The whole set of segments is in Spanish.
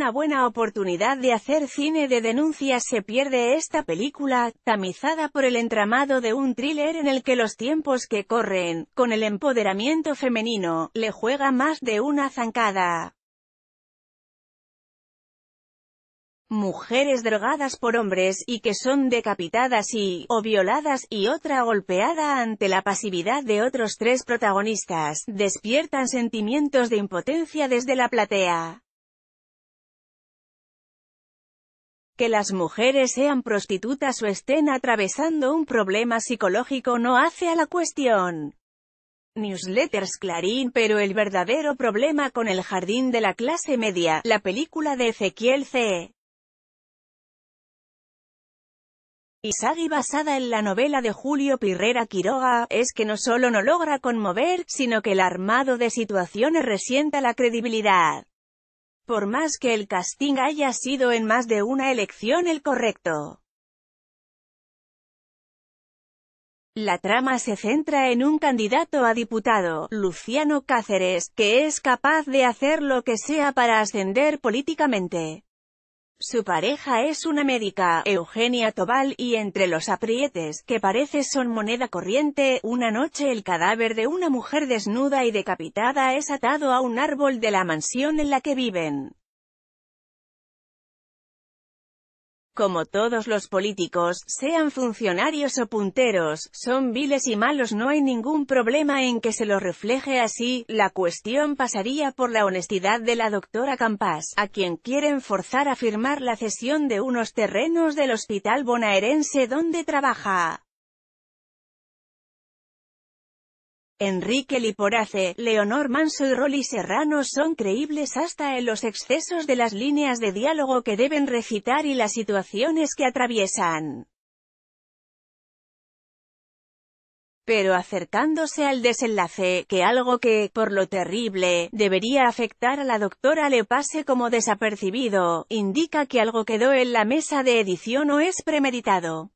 una buena oportunidad de hacer cine de denuncias se pierde esta película, tamizada por el entramado de un thriller en el que los tiempos que corren, con el empoderamiento femenino, le juega más de una zancada. mujeres drogadas por hombres y que son decapitadas y, o violadas, y otra golpeada ante la pasividad de otros tres protagonistas, despiertan sentimientos de impotencia desde la platea. Que las mujeres sean prostitutas o estén atravesando un problema psicológico no hace a la cuestión. Newsletters Clarín Pero el verdadero problema con el jardín de la clase media, la película de Ezequiel C. Isagi basada en la novela de Julio Pirrera Quiroga, es que no solo no logra conmover, sino que el armado de situaciones resienta la credibilidad. Por más que el casting haya sido en más de una elección el correcto. La trama se centra en un candidato a diputado, Luciano Cáceres, que es capaz de hacer lo que sea para ascender políticamente. Su pareja es una médica, Eugenia Tobal, y entre los aprietes, que parece son moneda corriente, una noche el cadáver de una mujer desnuda y decapitada es atado a un árbol de la mansión en la que viven. Como todos los políticos, sean funcionarios o punteros, son viles y malos no hay ningún problema en que se lo refleje así, la cuestión pasaría por la honestidad de la doctora Campas, a quien quieren forzar a firmar la cesión de unos terrenos del hospital bonaerense donde trabaja. Enrique Liporace, Leonor Manso y Rolly Serrano son creíbles hasta en los excesos de las líneas de diálogo que deben recitar y las situaciones que atraviesan. Pero acercándose al desenlace, que algo que, por lo terrible, debería afectar a la doctora le pase como desapercibido, indica que algo quedó en la mesa de edición o es premeditado.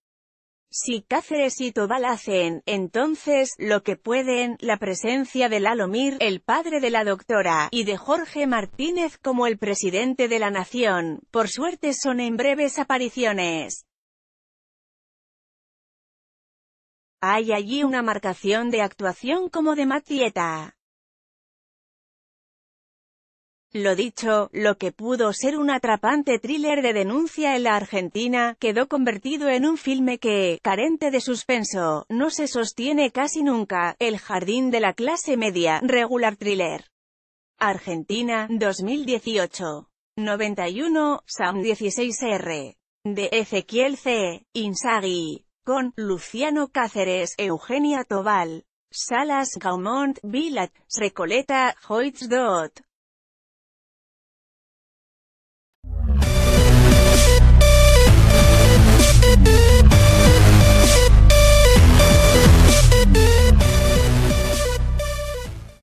Si Cáceres y Tobal hacen, entonces, lo que pueden, la presencia de Lalomir, el padre de la doctora, y de Jorge Martínez como el presidente de la nación, por suerte son en breves apariciones. Hay allí una marcación de actuación como de Matieta. Lo dicho, lo que pudo ser un atrapante thriller de denuncia en la Argentina, quedó convertido en un filme que, carente de suspenso, no se sostiene casi nunca, El jardín de la clase media, regular thriller. Argentina, 2018. 91, Sam 16R. De Ezequiel C. Insagi. Con, Luciano Cáceres, Eugenia Tobal. Salas Gaumont, Villat, Recoleta, Hoitsdot. Thank you.